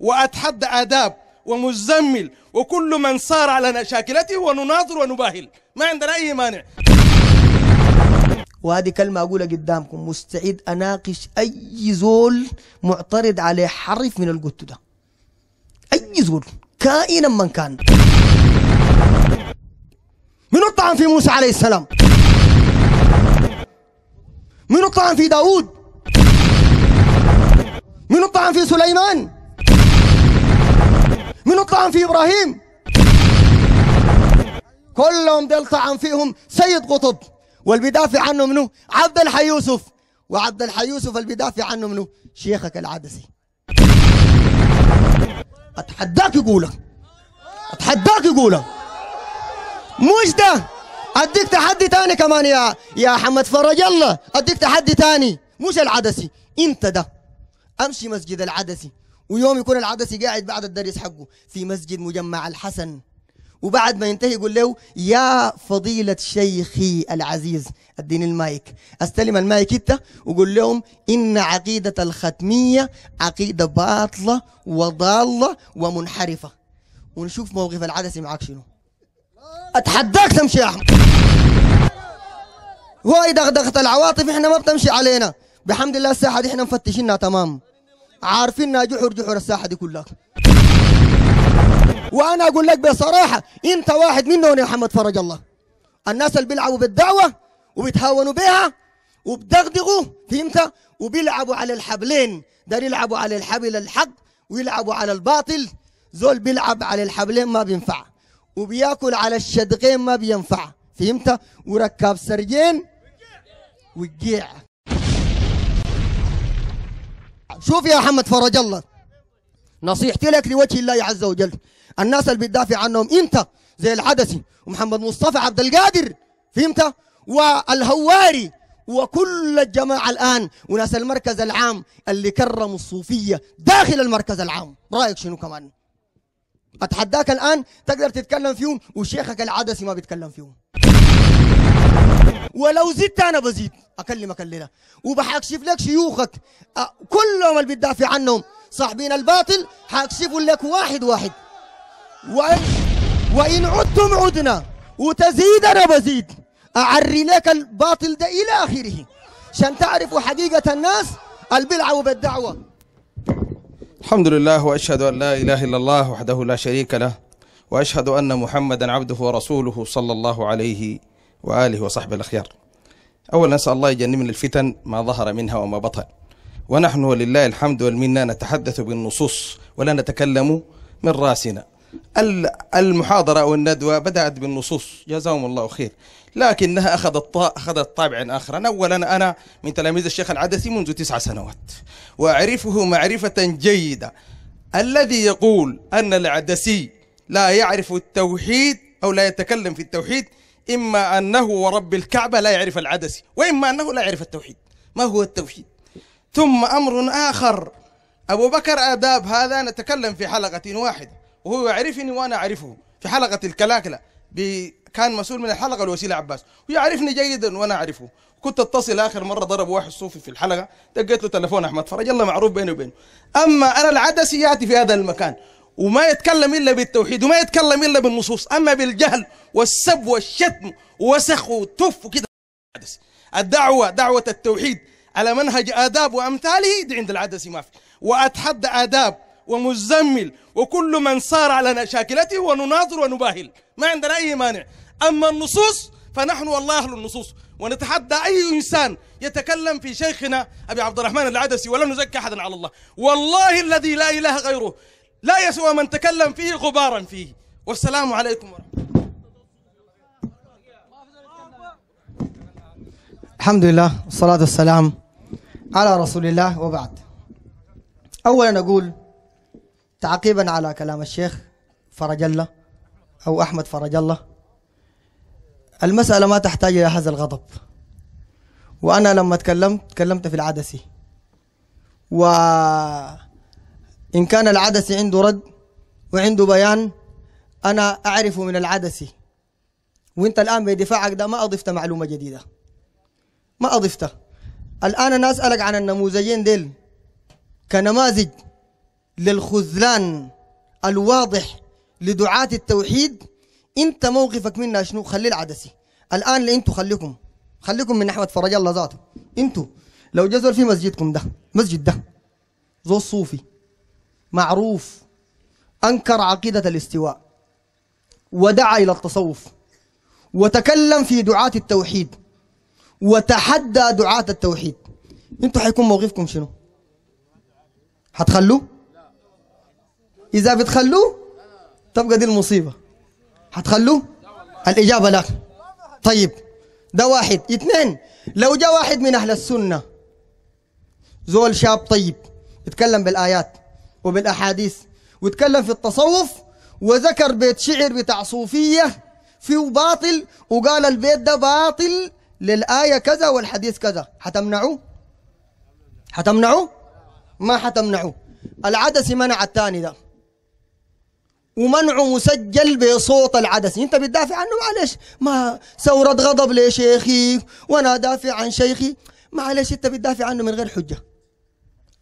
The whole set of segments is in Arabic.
وأتحدى آداب ومزمل وكل من صار على شاكلته ونناظر ونباهل ما عندنا أي مانع وهذه كلمة أقولها قدامكم مستعد أناقش أي زول معترض عليه حرف من القط ده أي زول كائنا من كان من الطعن في موسى عليه السلام من الطعن في داود من الطعن في سليمان من الطعن في إبراهيم كلهم دل طعن فيهم سيد قطب واللي بيدافع عنه منه عبد الحي يوسف وعبد الحي يوسف اللي بيدافع عنه منه شيخك العدسي اتحداك يقولك اتحداك يقولك مش ده اديك تحدي تاني كمان يا يا حمد فرج الله اديك تحدي تاني مش العدسي انت ده امشي مسجد العدسي ويوم يكون العدسي قاعد بعد الدرس حقه في مسجد مجمع الحسن وبعد ما ينتهي يقول له يا فضيلة شيخي العزيز اديني المايك استلم المايك انت وقول لهم ان عقيدة الختمية عقيدة باطلة وضالة ومنحرفة ونشوف موقف العدسي معك شنو اتحداك تمشي يا احمد هو دغدغة العواطف احنا ما بتمشي علينا بحمد الله الساحة دي احنا مفتشينها تمام عارفين جحر جحر الساحه دي كلها وانا اقول لك بصراحه انت واحد منهم يا محمد فرج الله الناس اللي بيلعبوا بالدعوه وبيتهاونوا بها وبدغدغوا فهمت وبيلعبوا على الحبلين ده يلعبوا على الحبل الحق ويلعبوا على الباطل زول بيلعب على الحبلين ما بينفع وبياكل على الشدقين ما بينفع فهمت وركاب سرجين وجيع شوف يا محمد فرج الله نصيحتي لك لوجه الله عز وجل الناس اللي بتدافع عنهم انت زي العدسي ومحمد مصطفى عبد القادر فهمت والهواري وكل الجماعة الآن وناس المركز العام اللي كرموا الصوفية داخل المركز العام رأيك شنو كمان أتحداك الآن تقدر تتكلم فيهم وشيخك العدسي ما بيتكلم فيهم ولو زدت انا بزيد اكلمك الليله وبحكشف لك شيوخك كلهم اللي بتدافع عنهم صاحبين الباطل حاكشف لك واحد واحد وإن, وإن عدتم عدنا وتزيد أنا بزيد أعري لك الباطل ده إلى آخره عشان تعرفوا حقيقة الناس البلعة وبالدعوة الحمد لله وأشهد أن لا إله إلا الله وحده لا شريك له وأشهد أن محمدا عبده ورسوله صلى الله عليه وآله وصحبه الأخيار أولا نسأل الله يجنبنا الفتن ما ظهر منها وما بطن ونحن ولله الحمد والمنة نتحدث بالنصوص ولا نتكلم من راسنا المحاضرة أو الندوة بدأت بالنصوص جزاهم الله خير لكنها أخذت أخذت طابعا آخرا أولا أنا من تلاميذ الشيخ العدسي منذ تسع سنوات وأعرفه معرفة جيدة الذي يقول أن العدسي لا يعرف التوحيد أو لا يتكلم في التوحيد إما أنه ورب الكعبة لا يعرف العدسي وإما أنه لا يعرف التوحيد ما هو التوحيد ثم أمر آخر أبو بكر آداب هذا نتكلم في حلقة واحدة وهو يعرفني وأنا أعرفه في حلقة الكلاكلة كان مسؤول من الحلقة الوسيلة عباس ويعرفني جيدا وأنا أعرفه كنت اتصل اخر مره ضرب واحد صوفي في الحلقه دقيت له تليفون احمد فرج الله معروف بيني وبينه اما انا العدسي ياتي في هذا المكان وما يتكلم إلا بالتوحيد وما يتكلم إلا بالنصوص أما بالجهل والسب والشتم وسخ وتف وكذا الدعوة دعوة التوحيد على منهج آداب وأمثاله دي عند العدس ما في وأتحدى آداب ومزمل وكل من صار على شاكلته ونناظر ونباهل ما عندنا أي مانع أما النصوص فنحن والله أهل النصوص ونتحدى أي إنسان يتكلم في شيخنا أبي عبد الرحمن العدسي ولا نزكي أحدا على الله والله الذي لا إله غيره لا يسوى من تكلم فيه غبارا فيه والسلام عليكم ورحمة الله الحمد لله والصلاة والسلام على رسول الله وبعد أولا أقول تعقيبا على كلام الشيخ فرج الله أو أحمد فرج الله المسألة ما تحتاج إلى هذا الغضب وأنا لما تكلمت تكلمت في العدسي و إن كان العدسي عنده رد وعنده بيان أنا أعرفه من العدسي وأنت الآن بدفاعك ده ما أضفت معلومة جديدة ما أضفته الآن أنا أسألك عن النموذجين ديل كنماذج للخذلان الواضح لدعاة التوحيد أنت موقفك منها شنو خلي العدسي الآن اللي أنتوا خليكم خليكم من أحمد فرج الله ذاته أنتوا لو جزر في مسجدكم ده مسجد ده زو الصوفي معروف أنكر عقيدة الاستواء ودعا إلى التصوف وتكلم في دعاة التوحيد وتحدى دعاة التوحيد انتوا حيكون موقفكم شنو هتخلوه إذا بتخلوه تبقى دي المصيبة هتخلوه الإجابة لا طيب ده واحد اثنين لو جاء واحد من أهل السنة زول شاب طيب يتكلم بالآيات وبالاحاديث واتكلم في التصوف وذكر بيت شعر بتاع صوفيه فيه باطل وقال البيت ده باطل للايه كذا والحديث كذا حتمنعوه حتمنعوه ما حتمنعوه العدسي منع الثاني ده ومنعه مسجل بصوت العدسي انت بتدافع عنه معلش ما ثورة غضب لشيخي وانا دافع عن شيخي معلش انت بتدافع عنه من غير حجة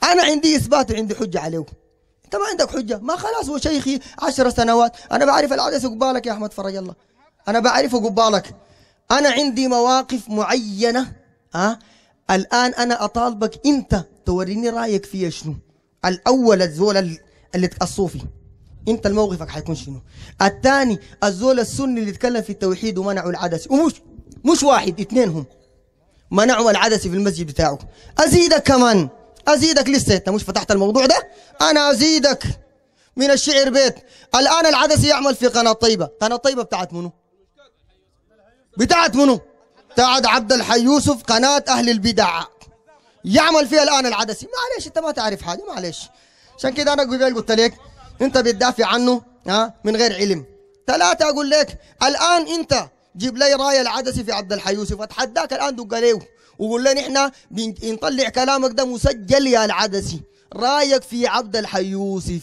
انا عندي اثبات وعندي حجة عليه انت ما عندك حجه ما خلاص هو شيخي 10 سنوات انا بعرف العدس قبالك يا احمد فرج الله انا بعرفه قبالك انا عندي مواقف معينه ها أه؟ الان انا اطالبك انت توريني رايك فيها شنو الاول الزول اللي الصوفي انت الموقفك حيكون شنو الثاني الزول السني اللي تكلم في التوحيد ومنعوا العدس ومش مش واحد اثنين هم منعوا العدس في المسجد بتاعه ازيدك كمان ازيدك لسه انت مش فتحت الموضوع ده أنا أزيدك من الشعر بيت الآن العدسي يعمل في قناة طيبة قناة طيبة بتاعت منو بتاعت منو بتاعت عبد الحي يوسف قناة أهل البدع يعمل فيها الآن العدسي معلش أنت ما تعرف حاجة معلش عشان كده أنا قلت لك أنت بتدافع عنه ها من غير علم ثلاثة أقول لك الآن أنت جيب لي راية العدسي في عبد الحي يوسف أتحداك الآن دق عليه وقول لنا احنا بنطلع كلامك ده مسجل يا العدسي رايك في عبد الحي يوسف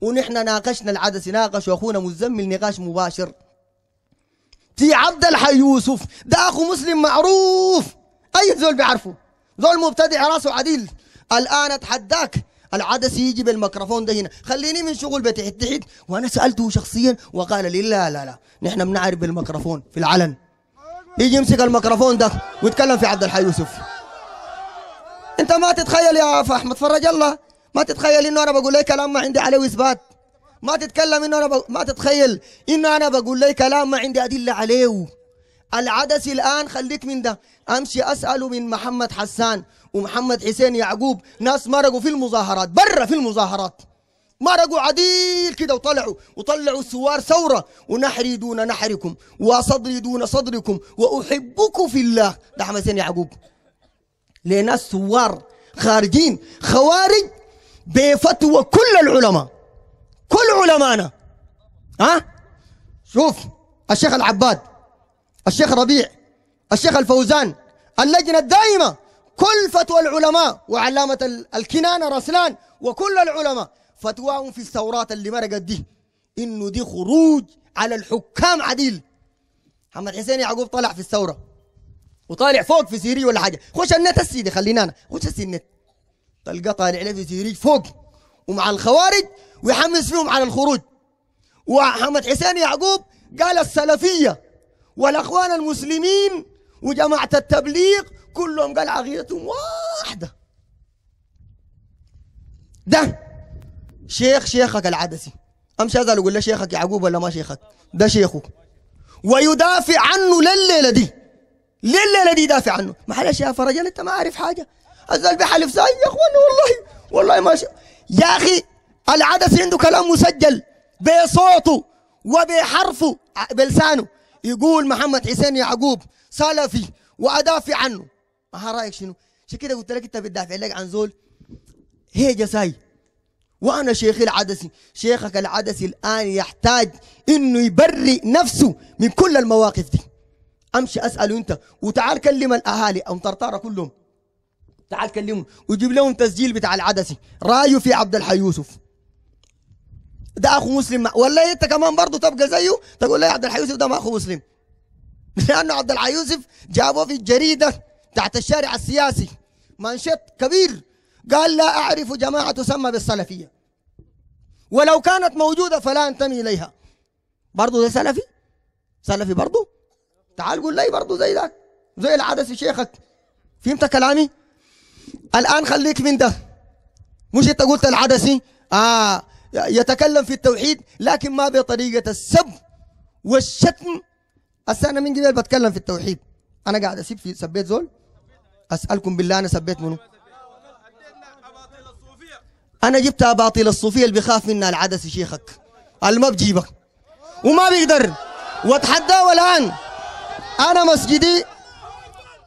ونحن ناقشنا العدس ناقش اخونا مزمل نقاش مباشر في عبد الحي يوسف ده اخو مسلم معروف اي زول بيعرفه زول مبتدع راسه عديل الان اتحداك العدس يجي بالميكروفون ده هنا خليني من شغل بتحت تحت وانا سالته شخصيا وقال لي لا لا لا نحن بنعرف بالميكروفون في العلن يجي يمسك الميكروفون ده ويتكلم في عبد الحي يوسف انت ما تتخيل يا فحم اتفرج الله ما تتخيل انه انا بقول لك كلام ما عندي عليه اثبات ما تتكلم انه انا ب... ما تتخيل انه انا بقول لك كلام ما عندي ادله عليه العدس الان خليك من ده امشي اساله من محمد حسان ومحمد حسين يعقوب ناس مرقوا في المظاهرات برا في المظاهرات مرقوا عديل كده وطلعوا وطلعوا الثوار ثورة ونحري دون نحركم وصدري دون صدركم وأحبكم في الله ده حسين يعقوب لناس ثوار خارجين خوارج بفتوى كل العلماء كل علمانا ها أه؟ شوف الشيخ العباد الشيخ ربيع الشيخ الفوزان اللجنة الدائمة كل فتوى العلماء وعلامة الكنانة رسلان وكل العلماء فتواهم في الثورات اللي مرقت دي انه دي خروج على الحكام عديل محمد حسين يعقوب طلع في الثورة وطالع فوق في سيري ولا حاجه خش النت السيدي خلينا انا خش النت تلقى طالع له في سيري فوق ومع الخوارج ويحمس فيهم على الخروج وحمد حسين يعقوب قال السلفيه والاخوان المسلمين وجماعه التبليغ كلهم قال عقيدتهم واحده ده شيخ شيخك العدسي امشي هذا اقول له شيخك يعقوب ولا ما شيخك ده شيخه ويدافع عنه لليله دي ليه الليله دي دافع عنه ما حلاش يا فرجان انت ما عارف حاجه الزول بيحلف ساي يا اخوان والله والله ما شاء يا اخي العدس عنده كلام مسجل بصوته وبحرفه بلسانه يقول محمد حسين يعقوب سلفي وادافع عنه ما رايك شنو؟ عشان كده قلت لك انت بتدافع لك عن زول هي ساي وانا شيخي العدسي شيخك العدسي الان يحتاج انه يبرئ نفسه من كل المواقف دي امشي اساله انت وتعال كلم الاهالي ام طرطاره كلهم تعال كلمهم وجيب لهم تسجيل بتاع العدسي رايه في عبد الحي يوسف ده اخو مسلم ولا انت كمان برضه تبقى زيه تقول لي يا عبد الحي يوسف ده ما اخو مسلم لانه عبد الحي يوسف جابوه في الجريده تحت الشارع السياسي مانشيت كبير قال لا اعرف جماعه تسمى بالسلفيه ولو كانت موجوده فلا انتمي اليها برضه ده سلفي سلفي برضه تعال قول لي برضه زي ذاك زي العدسي شيخك فهمت كلامي الآن خليك من ده مش أنت قلت العدسي آه يتكلم في التوحيد لكن ما بطريقة السب والشتم هسه أنا من قبل بتكلم في التوحيد أنا قاعد أسيب في سبيت زول أسألكم بالله أنا سبيت منو أنا جبت أباطيل الصوفية اللي بيخاف منها العدسي شيخك اللي ما بجيبك وما بيقدر واتحداه الآن أنا مسجدي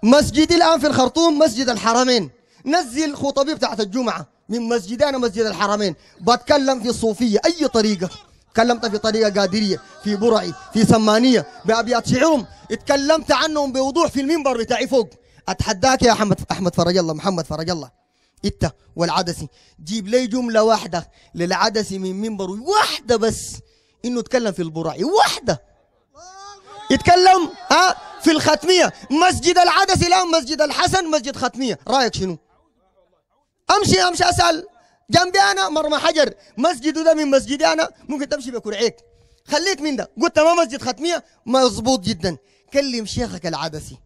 مسجدي الآن في الخرطوم مسجد الحرمين نزل خطبي بتاعت الجمعة من أنا مسجد الحرمين بتكلم في الصوفية أي طريقة تكلمت في طريقة قادرية في برعي في سمانية بأبيات شعرهم اتكلمت عنهم بوضوح في المنبر بتاعي فوق أتحداك يا أحمد أحمد فرج الله محمد فرج الله أنت والعدسي جيب لي جملة واحدة للعدسي من منبره واحدة بس إنه تكلم في البرعي واحدة يتكلم ها في الختمية مسجد العدسي الان مسجد الحسن مسجد ختمية رأيك شنو أمشي أمشي أسأل جنبي أنا مرمى حجر مسجد ده من مسجدي أنا ممكن تمشي بكرعيك خليك من ده قلت ما مسجد ختمية مظبوط جدا كلم شيخك العدسي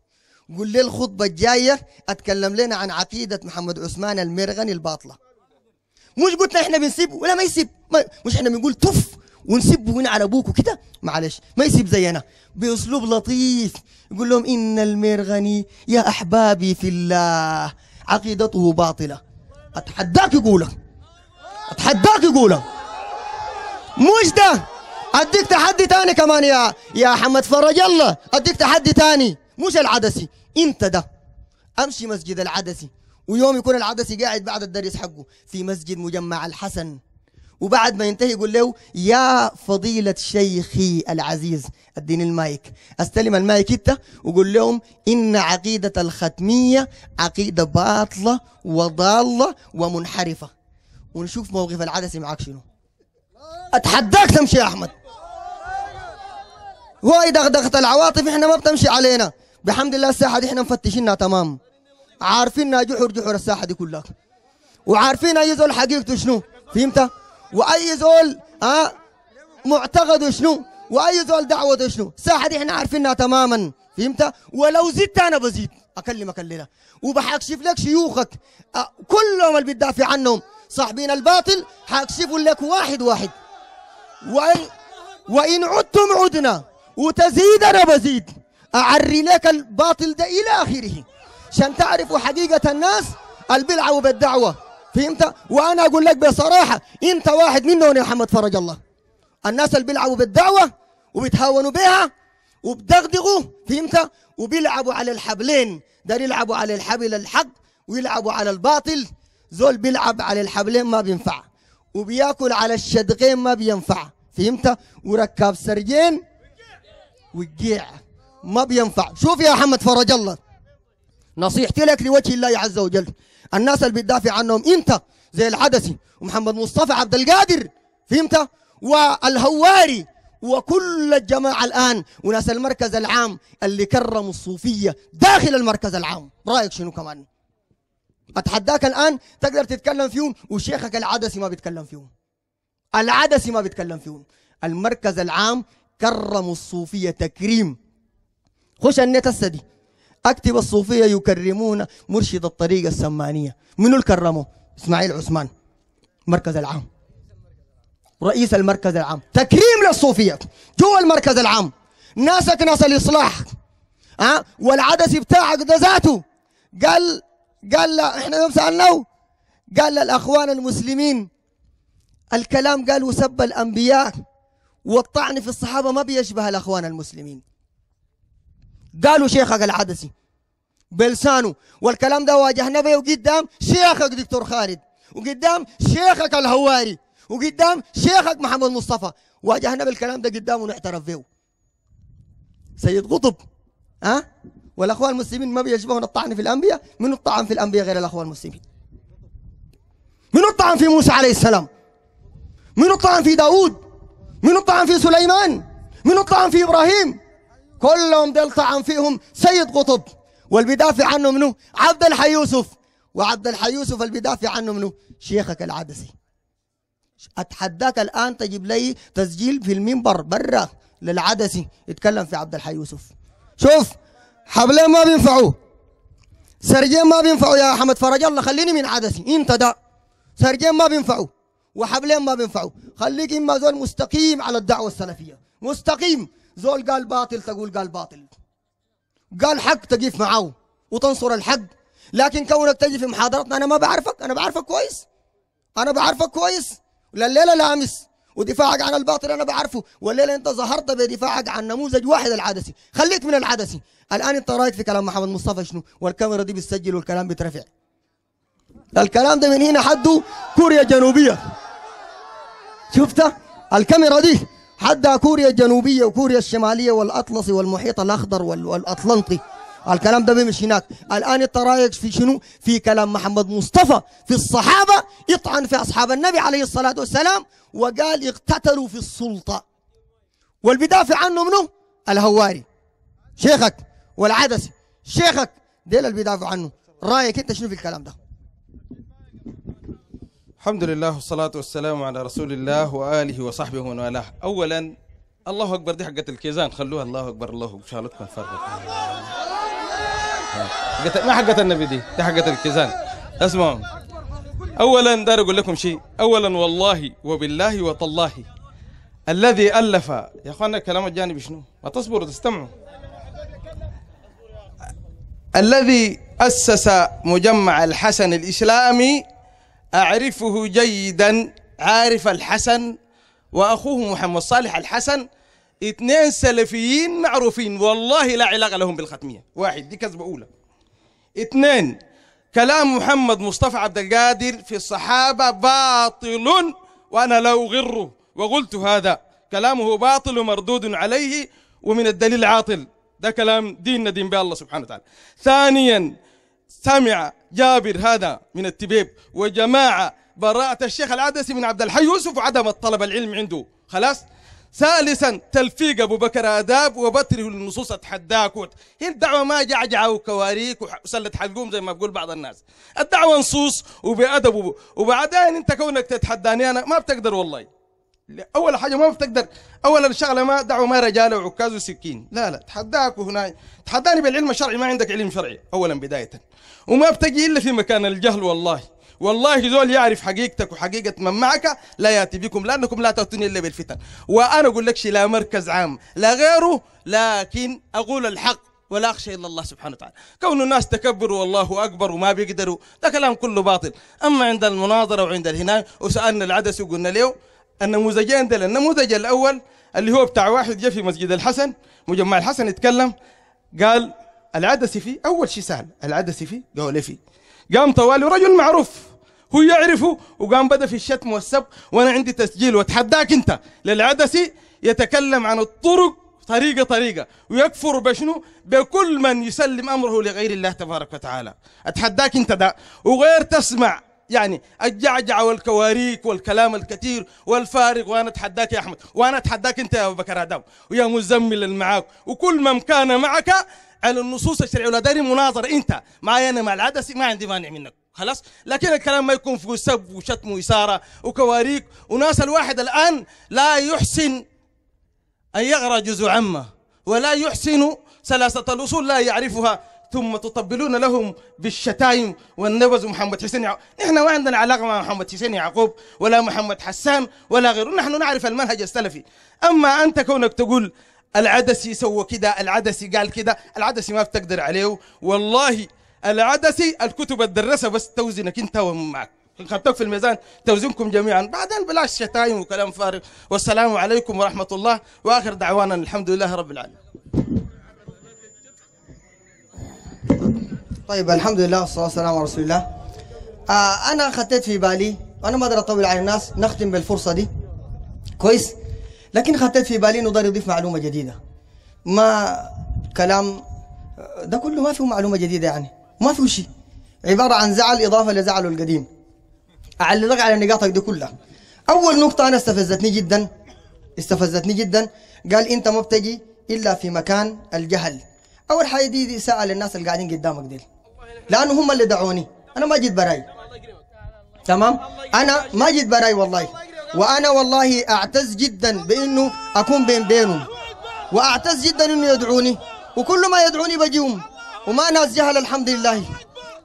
قول لي الخطبة الجاية أتكلم لنا عن عقيدة محمد عثمان المرغني الباطلة مش قلت احنا بنسيب ولا ما يسيب ما مش احنا بنقول تف ونسبه هنا على ابوك وكده معلش ما يسيب زينا باسلوب لطيف يقول لهم ان الميرغني يا احبابي في الله عقيدته باطله اتحداك يقولها اتحداك يقولها مش ده اديك تحدي تاني كمان يا يا حمد فرج الله اديك تحدي تاني مش العدسي انت ده امشي مسجد العدسي ويوم يكون العدسي قاعد بعد الدرس حقه في مسجد مجمع الحسن وبعد ما ينتهي يقول له يا فضيلة شيخي العزيز اديني المايك استلم المايك انت وقول لهم ان عقيدة الختمية عقيدة باطلة وضالة ومنحرفة ونشوف موقف العدسي معاك شنو اتحداك تمشي يا احمد واي دغدغة العواطف احنا ما بتمشي علينا بحمد الله الساحة دي احنا مفتشينها تمام عارفين جحر جحر الساحة دي كلها وعارفين اي زول حقيقته شنو فهمت واي زول ها آه، معتقد شنو واي زول دعوته شنو الساحه دي احنا عارفينها تماما فهمت ولو زدت انا بزيد اكلمك الليله وبحكشف لك شيوخك أه كلهم اللي بتدافع عنهم صاحبين الباطل حاكشف لك واحد واحد وإن, وإن عدتم عدنا وتزيد أنا بزيد أعري لك الباطل ده إلى آخره عشان تعرفوا حقيقة الناس البلعة وبالدعوة فهمت وانا اقول لك بصراحه انت واحد منهم يا محمد فرج الله الناس اللي بيلعبوا بالدعوه وبيتهاونوا بها وبدغدغوا فهمت وبيلعبوا على الحبلين ده يلعبوا على الحبل الحق ويلعبوا على الباطل زول بيلعب على الحبلين ما بينفع وبياكل على الشدقين ما بينفع فهمت وركاب سرجين وجيع ما بينفع شوف يا محمد فرج الله نصيحتي لك لوجه الله عز وجل الناس اللي بتدافع عنهم انت زي العدسي ومحمد مصطفى عبد القادر فهمت والهواري وكل الجماعة الآن وناس المركز العام اللي كرموا الصوفية داخل المركز العام رأيك شنو كمان أتحداك الآن تقدر تتكلم فيهم وشيخك العدسي ما بيتكلم فيهم العدسي ما بيتكلم فيهم المركز العام كرموا الصوفية تكريم خش النت السدي أكتب الصوفية يكرمون مرشد الطريقة السمانية منو الكرمه؟ إسماعيل عثمان مركز العام رئيس المركز العام تكريم للصوفية جوا المركز العام ناسك ناس الإصلاح أه؟ والعدس بتاعك ده ذاته قال قال لا احنا يوم سألناه قال للأخوان المسلمين الكلام قال وسب الأنبياء والطعن في الصحابة ما بيشبه الأخوان المسلمين قالوا شيخك العدسي بلسانه والكلام ده واجهنا به قدام شيخك دكتور خالد وقدام شيخك الهواري وقدام شيخك محمد مصطفى واجهنا بالكلام ده قدامه ونعترف به سيد قطب ها أه؟ والاخوان المسلمين ما بيشبهون الطعن في الانبياء من الطعن في الانبياء غير الاخوان المسلمين من الطعن في موسى عليه السلام من الطعن في داود من الطعن في سليمان من الطعن في ابراهيم كلهم ديل طعن فيهم سيد قطب واللي عنه منه عبد الحي يوسف وعبد الحي يوسف اللي عنه منه شيخك العدسي اتحداك الان تجيب لي تسجيل في المنبر برا للعدسي يتكلم في عبد الحي يوسف شوف حبلين ما بينفعوا سرجين ما بينفعوا يا احمد فرج الله خليني من عدسي انت ده سرجين ما بينفعوا وحبلين ما بينفعوا خليك اما زول مستقيم على الدعوه السلفيه مستقيم زول قال باطل تقول قال باطل قال حق تقيف معاه وتنصر الحق لكن كونك تجي في محاضرتنا انا ما بعرفك انا بعرفك كويس انا بعرفك كويس لليله لامس ودفاعك عن الباطل انا بعرفه والليله انت ظهرت بدفاعك عن نموذج واحد العدسي خليك من العدسي الان انت رايك في كلام محمد مصطفى شنو والكاميرا دي بتسجل والكلام بيترفع الكلام ده من هنا حده كوريا الجنوبيه شفته الكاميرا دي حتى كوريا الجنوبية وكوريا الشمالية والأطلسي والمحيط الأخضر والأطلنطي الكلام ده بيمشي هناك الآن الترايق في شنو في كلام محمد مصطفى في الصحابة يطعن في أصحاب النبي عليه الصلاة والسلام وقال اقتتلوا في السلطة والبدافع عنه منه الهواري شيخك والعدسي شيخك ديل اللي عنه رايك انت شنو في الكلام ده الحمد لله والصلاة والسلام على رسول الله وآله وصحبه ومن والاه أولا الله أكبر دي حقة الكيزان خلوها الله أكبر الله إن شاء الله تكون فرق ما حقة النبي دي دي حقة الكيزان اسمعوا أولا دار أقول لكم شيء أولا والله وبالله وتالله الذي ألف يا أخوانا كلام الجانب شنو ما تصبروا تستمعوا الذي أسس مجمع الحسن الإسلامي أعرفه جيدا عارف الحسن وأخوه محمد صالح الحسن اثنين سلفيين معروفين والله لا علاقة لهم بالختمية واحد دي كذبة أولى اثنين كلام محمد مصطفى عبد القادر في الصحابة باطل وأنا لا أغره وقلت هذا كلامه باطل ومردود عليه ومن الدليل عاطل ده كلام ديننا دين به الله سبحانه وتعالى ثانيا سمع جابر هذا من التبيب وجماعة براءة الشيخ العدسي من عبد الحي يوسف وعدم الطلب العلم عنده خلاص ثالثا تلفيق ابو بكر اداب وبتره النصوص اتحداك هي الدعوه ما جعجعه وكواريك وسله حلقوم زي ما بقول بعض الناس الدعوه نصوص وبادب وبعدين انت كونك تتحداني انا ما بتقدر والله اول حاجه ما بتقدر اولا الشغله ما دعوه ما رجال وعكاز وسكين لا لا تحداك هنا تحداني بالعلم الشرعي ما عندك علم شرعي اولا بدايه وما بتجي الا في مكان الجهل والله والله زول يعرف حقيقتك وحقيقة من معك لا يأتي بكم لأنكم لا تأتوني إلا بالفتن وأنا أقول لك لا مركز عام لا غيره لكن أقول الحق ولا أخشى إلا الله سبحانه وتعالى كون الناس تكبروا والله أكبر وما بيقدروا ده كلام كله باطل أما عند المناظرة وعند الهناية وسألنا العدس وقلنا له النموذجين دول النموذج الاول اللي هو بتاع واحد جه في مسجد الحسن مجمع الحسن يتكلم قال العدسي فيه اول شيء سال العدسي فيه قال لي فيه قام طوالي رجل معروف هو يعرفه وقام بدا في الشتم والسب وانا عندي تسجيل واتحداك انت للعدسي يتكلم عن الطرق طريقه طريقه ويكفر بشنو بكل من يسلم امره لغير الله تبارك وتعالى اتحداك انت ده وغير تسمع يعني الجعجع والكواريك والكلام الكثير والفارق وانا اتحداك يا احمد وانا اتحداك انت يا ابو بكر ادم ويا مزمل اللي معاك وكل من كان معك على النصوص الشرعيه ولا داري مناظره انت معي انا مع العدسي ما عندي مانع منك خلاص لكن الكلام ما يكون فيه سب وشتم وإثارة وكواريك وناس الواحد الآن لا يحسن أن يغرى جزء عمه ولا يحسن سلاسة الأصول لا يعرفها ثم تطبلون لهم بالشتايم والنبز محمد حسين يعقوب نحن ما عندنا علاقة مع محمد حسين يعقوب ولا محمد حسان ولا غيره نحن نعرف المنهج السلفي أما أنت كونك تقول العدسي سوى كده العدسي قال كده العدسي ما بتقدر عليه والله العدسي الكتب الدرسة بس توزنك انت ومعك معك في الميزان توزنكم جميعا بعدين بلاش شتايم وكلام فارغ والسلام عليكم ورحمة الله وآخر دعوانا الحمد لله رب العالمين طيب الحمد لله والصلاه والسلام على رسول الله آه انا خطيت في بالي وانا ما اقدر اطول على الناس نختم بالفرصه دي كويس لكن خطيت في بالي انه ضار يضيف معلومه جديده ما كلام ده كله ما فيه معلومه جديده يعني ما فيه شيء عباره عن زعل اضافه لزعله القديم اعلق على نقاطك دي كلها اول نقطه انا استفزتني جدا استفزتني جدا قال انت ما بتجي الا في مكان الجهل اول حاجه دي, دي ساعه للناس اللي قاعدين قدامك ديل لأنه هم اللي دعوني أنا ما جيت براي تمام أنا ما جيت براي والله وأنا والله أعتز جدا بأنه أكون بين بينهم وأعتز جدا أنه يدعوني وكل ما يدعوني بجيهم وما ناس جهل الحمد لله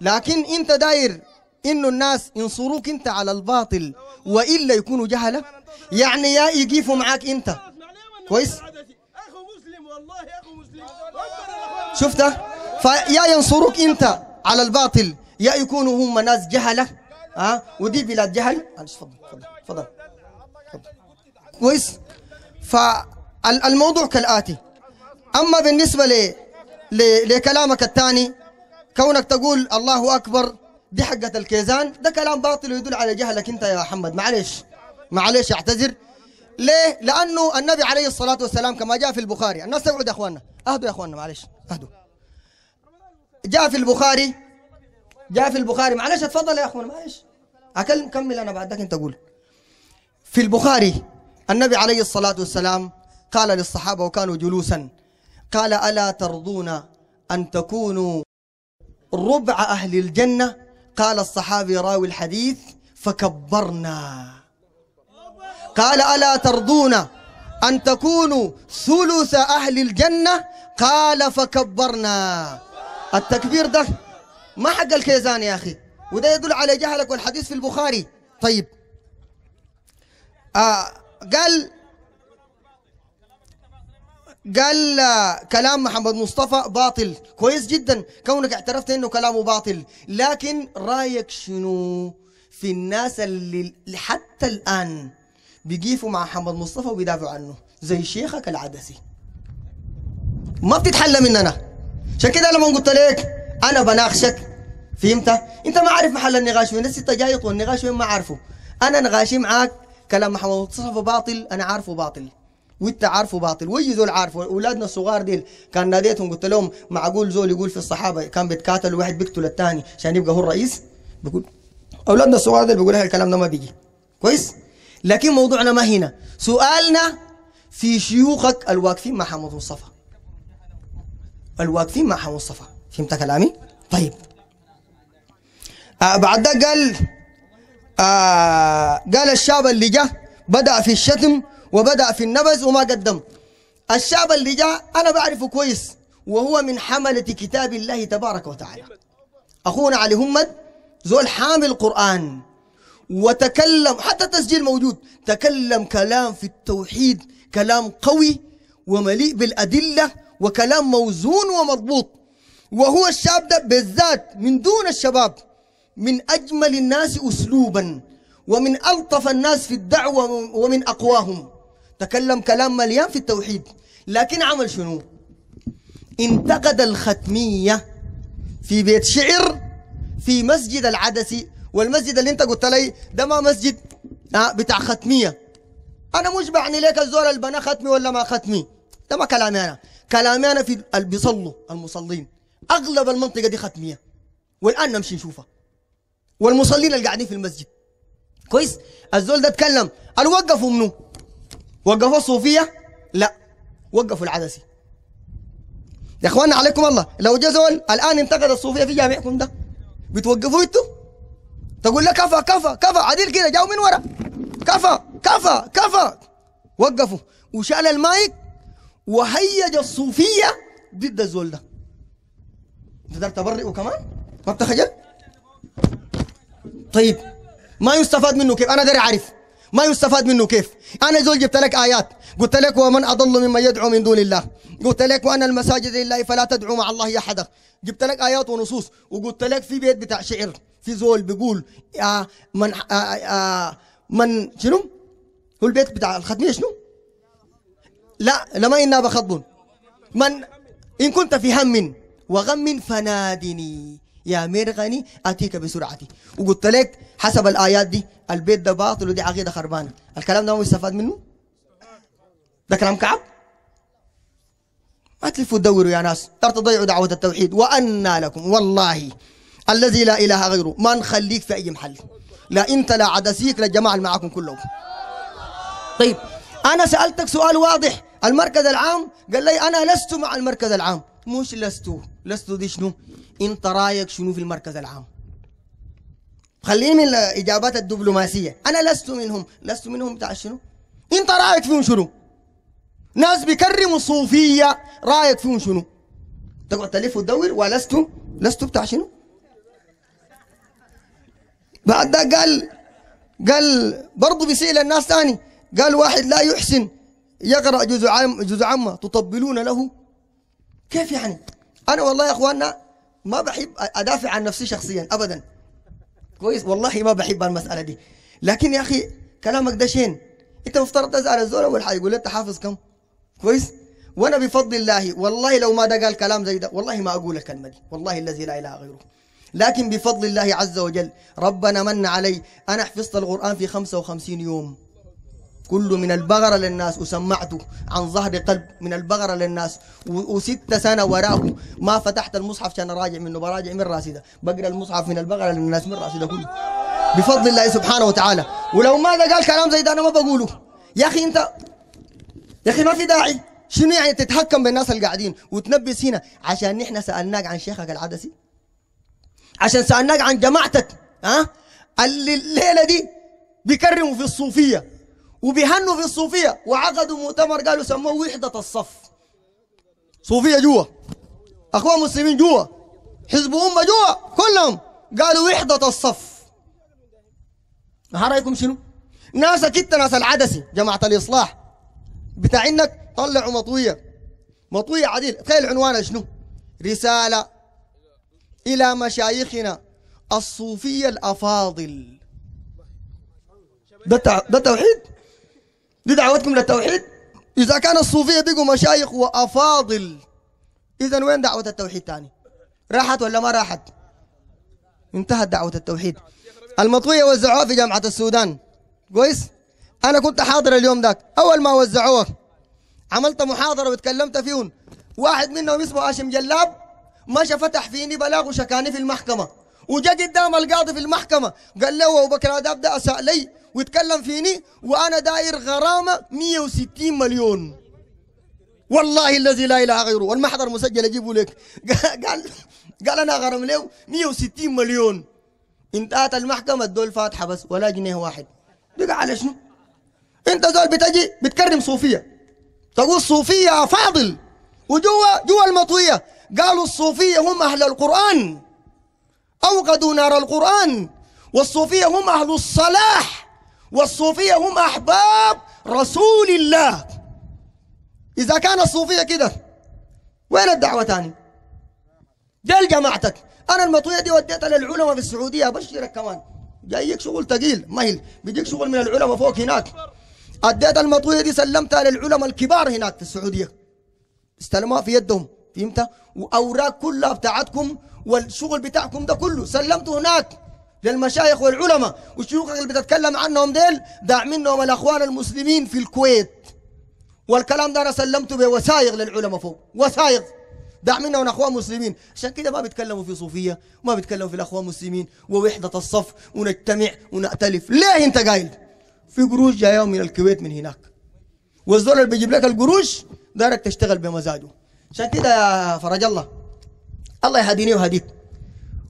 لكن أنت داير إنه الناس ينصروك أنت على الباطل وإلا يكونوا جهلة يعني يا يقيفوا معاك أنت كويس شفته فيا ينصروك أنت على الباطل يا يكونوا هم ناس جهلة ها ودي بلاد جهل معلش تفضل تفضل تفضل كويس فالموضوع كالآتي أما بالنسبة ل... ل... لكلامك الثاني كونك تقول الله أكبر دي حقة الكيزان ده كلام باطل ويدل على جهلك أنت يا محمد معلش معلش أعتذر ليه؟ لأنه النبي عليه الصلاة والسلام كما جاء في البخاري الناس تقعد يا أخواننا أهدوا يا أخواننا معلش أهدوا جاء في البخاري جاء في البخاري معلش اتفضل يا اخوان معلش اكلم كمل انا بعدك انت قول في البخاري النبي عليه الصلاه والسلام قال للصحابه وكانوا جلوسا قال الا ترضون ان تكونوا ربع اهل الجنه قال الصحابي راوي الحديث فكبرنا قال الا ترضون ان تكونوا ثلث اهل الجنه قال فكبرنا التكبير ده ما حق الكيزان يا أخي وده يدل على جهلك والحديث في البخاري طيب آه قال قال آه، كلام محمد مصطفى باطل كويس جدا كونك اعترفت انه كلامه باطل لكن رايك شنو في الناس اللي حتى الان بيقيفوا مع محمد مصطفى وبيدافعوا عنه زي شيخك العدسي ما بتتحلى مننا عشان كده لما قلت لك انا بناقشك فهمت انت ما عارف محل النقاش وين جاي يطول والنقاش وين ما عارفه انا نقاشي معاك كلام محمد مصطفى باطل انا عارفه باطل وانت عارفه باطل ويجي زول عارفه اولادنا الصغار ديل كان ناديتهم قلت لهم معقول زول يقول في الصحابه كان بيتقاتل واحد بيقتل الثاني عشان يبقى هو الرئيس بقول اولادنا الصغار ديل بيقول الكلام ده ما بيجي كويس لكن موضوعنا ما هنا سؤالنا في شيوخك الواقفين مع محمد مصطفى بل واقفين مع مصطفى فهمت كلامي؟ طيب آه بعد ده قال آه قال الشاب اللي جاء بدأ في الشتم وبدأ في النبذ وما قدم الشاب اللي جاء أنا بعرفه كويس وهو من حملة كتاب الله تبارك وتعالى أخونا علي همد زول حامل قرآن وتكلم حتى التسجيل موجود تكلم كلام في التوحيد كلام قوي ومليء بالأدلة وكلام موزون ومضبوط وهو الشاب ده بالذات من دون الشباب من أجمل الناس أسلوبا ومن ألطف الناس في الدعوة ومن أقواهم تكلم كلام مليان في التوحيد لكن عمل شنو انتقد الختمية في بيت شعر في مسجد العدسي والمسجد اللي انت قلت لي ده ما مسجد آه، بتاع ختمية أنا مش بعني ليك الزول البنا ختمي ولا ما ختمي ده ما كلامي أنا كلامي انا في اللي بيصلوا المصلين اغلب المنطقه دي ختميه والان نمشي نشوفها والمصلين اللي قاعدين في المسجد كويس الزول ده اتكلم قال وقفوا منو وقفوا الصوفيه لا وقفوا العدسي يا اخوانا عليكم الله لو زول الان انتقد الصوفيه في جامعكم ده بتوقفوا انتوا تقول له كفى كفى كفى عديل كده جاوا من ورا كفى كفى كفى وقفوا وشال المايك وهيج الصوفيه ضد الزول ده تقدر تبرئه كمان ما بتخجل طيب ما يستفاد منه كيف انا داري اعرف ما يستفاد منه كيف انا زول جبت لك ايات قلت لك ومن اضل ممن يدعو من دون الله قلت لك وان المساجد لله فلا تدعو مع الله احدا جبت لك ايات ونصوص وقلت لك في بيت بتاع شعر في زول بيقول يا آه، من آآ آه، آآ آه، من شنو هو البيت بتاع الختميه شنو لا لما إنا بخطب من إن كنت في هم وغم فنادني يا مرغني أتيك بسرعة وقلت لك حسب الآيات دي البيت ده باطل ودي عقيدة خربانة الكلام ده ما مستفاد منه ده كلام كعب ما تلفوا تدوروا يا ناس ترى تضيعوا دعوة التوحيد وأنا لكم والله الذي لا إله غيره ما نخليك في أي محل لا أنت لا عدسيك لا الجماعة معكم كلهم طيب أنا سألتك سؤال واضح المركز العام قال لي أنا لست مع المركز العام مش لست لست دي شنو أنت رايك شنو في المركز العام خليني من الإجابات الدبلوماسية أنا لست منهم لست منهم بتاع شنو أنت رايك فيهم شنو ناس بيكرموا الصوفية رايك فيهم شنو تقعد تلف وتدور ولست لست بتاع شنو بعد ده قال قال برضه بيسال الناس ثاني قال واحد لا يحسن يقرأ جزء عام جزء عامة تطبلون له كيف يعني؟ أنا والله يا إخواننا ما بحب أدافع عن نفسي شخصيا أبدا كويس والله ما بحب المسألة دي لكن يا أخي كلامك ده شين أنت مفترض تسأل الزول أول حاجة يقول أنت حافظ كم؟ كويس؟ وأنا بفضل الله والله لو ما ده قال كلام زي ده والله ما أقول الكلمة دي والله الذي لا إله غيره لكن بفضل الله عز وجل ربنا من علي أنا حفظت القرآن في 55 يوم كله من البغرة للناس وسمعته عن ظهر قلب من البغرة للناس وست سنة وراه ما فتحت المصحف عشان أراجع منه براجع من راسي ده بقرا المصحف من البغرة للناس من راسي ده كله بفضل الله سبحانه وتعالى ولو ماذا قال كلام زي ده أنا ما بقوله يا أخي أنت يا أخي ما في داعي شنو يعني تتحكم بالناس اللي قاعدين وتنبس هنا عشان نحن سألناك عن شيخك العدسي عشان سألناك عن جماعتك ها اللي الليلة دي بيكرموا في الصوفية وبيهنوا في الصوفية وعقدوا مؤتمر قالوا سموه وحدة الصف صوفية جوا أخوان مسلمين جوا حزب أمة جوا كلهم قالوا وحدة الصف ها رأيكم شنو؟ ناسك انت ناس العدسي جماعة الإصلاح بتاع انك طلعوا مطوية مطوية عديل تخيل عنوانها شنو؟ رسالة إلى مشايخنا الصوفية الأفاضل ده ده توحيد دي دعوتكم للتوحيد إذا كان الصوفية بقوا مشايخ وأفاضل إذا وين دعوة التوحيد تاني راحت ولا ما راحت انتهت دعوة التوحيد المطوية وزعوها في جامعة السودان كويس أنا كنت حاضر اليوم ذاك أول ما وزعوها عملت محاضرة وتكلمت فيهم واحد منهم اسمه هاشم جلاب مشى فتح فيني بلاغ وشكاني في المحكمة وجا قدام القاضي في المحكمة قال له أبو بكر آداب ده أساء لي ويتكلم فيني وانا داير غرامه 160 مليون والله الذي لا اله غيره والمحضر مسجل اجيبه لك قال قال انا غرم له 160 مليون انتهت المحكمه الدول فاتحه بس ولا جنيه واحد بقى على شنو؟ انت زول بتجي بتكرم صوفيه تقول صوفيه فاضل وجوا جوا المطويه قالوا الصوفيه هم اهل القران اوقدوا نار القران والصوفيه هم اهل الصلاح والصوفية هم أحباب رسول الله إذا كان الصوفية كده وين الدعوة تاني دي جماعتك أنا المطوية دي وديتها للعلماء في السعودية أبشرك كمان جايك شغل تقيل مهل بيجيك شغل من العلماء فوق هناك أديت المطوية دي سلمتها للعلماء الكبار هناك في السعودية استلموها في يدهم فهمت وأوراق كلها بتاعتكم والشغل بتاعكم ده كله سلمته هناك للمشايخ والعلماء والشيوخ اللي بتتكلم عنهم ديل داعمينهم الأخوان المسلمين في الكويت والكلام ده أنا سلمته بوثائق للعلماء فوق وثائق داعمينهم أخوان مسلمين عشان كده ما بيتكلموا في صوفية وما بيتكلموا في الأخوان المسلمين ووحدة الصف ونجتمع ونأتلف ليه أنت قايل في قروش جاية من الكويت من هناك والزول اللي بيجيب لك القروش دارك تشتغل بمزاجه عشان كده يا فرج الله الله يهديني ويهديك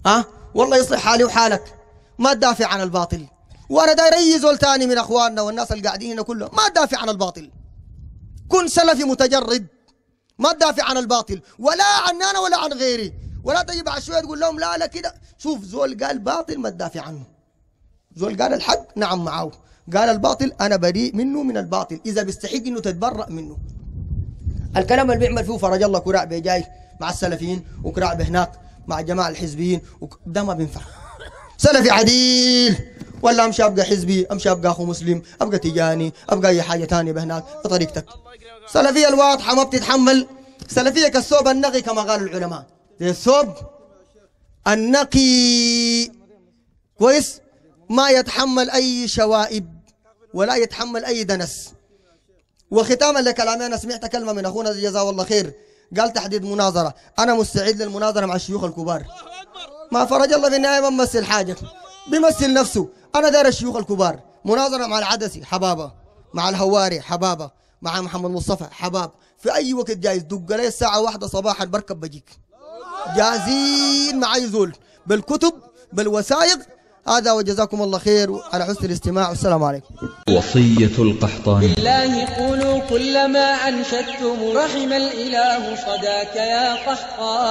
ها أه؟ والله يصلح حالي وحالك ما تدافع عن الباطل وانا داير اي زول تاني من اخواننا والناس اللي قاعدين هنا كلهم ما تدافع عن الباطل كن سلفي متجرد ما تدافع عن الباطل ولا عن انا ولا عن غيري ولا تجي بعد شويه تقول لهم لا لا كده شوف زول قال باطل ما تدافع عنه زول قال الحق نعم معاه قال الباطل انا بريء منه من الباطل اذا بيستحق انه تتبرأ منه الكلام اللي بيعمل فيه فرج الله كراع بيجاي مع السلفيين وكراع بهناك مع الجماعه الحزبيين ده ما بينفع سلفي عديل ولا امشي ابقى حزبي امشي ابقى اخو مسلم ابقى تجاني ابقى اي حاجه ثانيه بهناك بطريقتك سلفيه الواضحه ما بتتحمل سلفيه كالثوب النقي كما قال العلماء الثوب النقي كويس ما يتحمل اي شوائب ولا يتحمل اي دنس وختاما لكلامي انا سمعت كلمه من اخونا جزاه الله خير قال تحديد مناظره انا مستعد للمناظره مع الشيوخ الكبار ما فرج الله في النهايه ما ممثل حاجه بيمثل نفسه انا داير الشيوخ الكبار مناظره مع العدسي حبابه مع الهواري حبابه مع محمد مصطفى حباب في اي وقت جايز دق لي الساعه واحدة صباحا بركب بجيك جاهزين معي زول بالكتب بالوثائق هذا وجزاكم الله خير على حسن الاستماع والسلام عليكم وصية القحطاني بالله قولوا كلما أنشدتم رحم الإله صداك يا قحطان